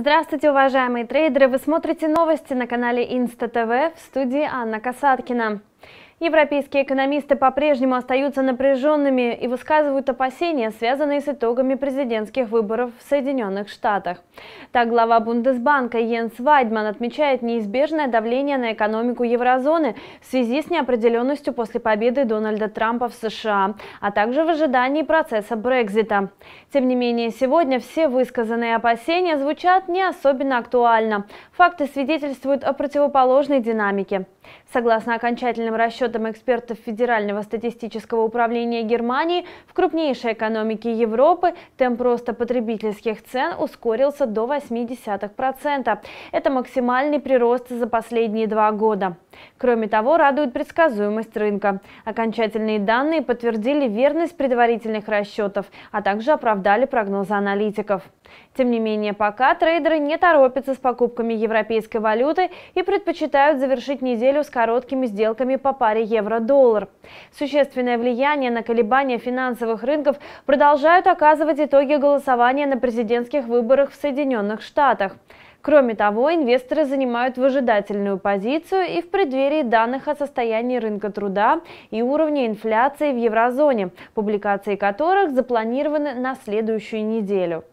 Здравствуйте, уважаемые трейдеры! Вы смотрите новости на канале Инста ТВ в студии Анна Касаткина. Европейские экономисты по-прежнему остаются напряженными и высказывают опасения, связанные с итогами президентских выборов в Соединенных Штатах. Так, глава Бундесбанка Йенс Вайдман отмечает неизбежное давление на экономику еврозоны в связи с неопределенностью после победы Дональда Трампа в США, а также в ожидании процесса Брекзита. Тем не менее, сегодня все высказанные опасения звучат не особенно актуально. Факты свидетельствуют о противоположной динамике. Согласно окончательным расчетам, учетом экспертов Федерального статистического управления Германии, в крупнейшей экономике Европы темп роста потребительских цен ускорился до 0,8%. Это максимальный прирост за последние два года. Кроме того, радует предсказуемость рынка. Окончательные данные подтвердили верность предварительных расчетов, а также оправдали прогнозы аналитиков. Тем не менее, пока трейдеры не торопятся с покупками европейской валюты и предпочитают завершить неделю с короткими сделками по паре паре евро-доллар. Существенное влияние на колебания финансовых рынков продолжают оказывать итоги голосования на президентских выборах в Соединенных Штатах. Кроме того, инвесторы занимают выжидательную позицию и в преддверии данных о состоянии рынка труда и уровне инфляции в еврозоне, публикации которых запланированы на следующую неделю.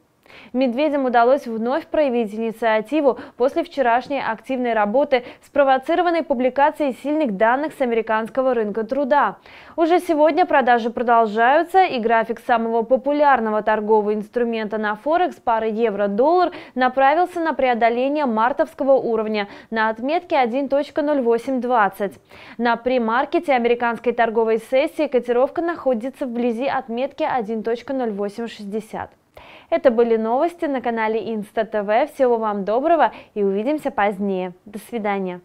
Медведям удалось вновь проявить инициативу после вчерашней активной работы, спровоцированной публикацией сильных данных с американского рынка труда. Уже сегодня продажи продолжаются, и график самого популярного торгового инструмента на Форекс пары евро-доллар направился на преодоление мартовского уровня на отметке 1.0820. На премаркете американской торговой сессии котировка находится вблизи отметки 1.0860. Это были новости на канале Инста ТВ. Всего вам доброго и увидимся позднее. До свидания.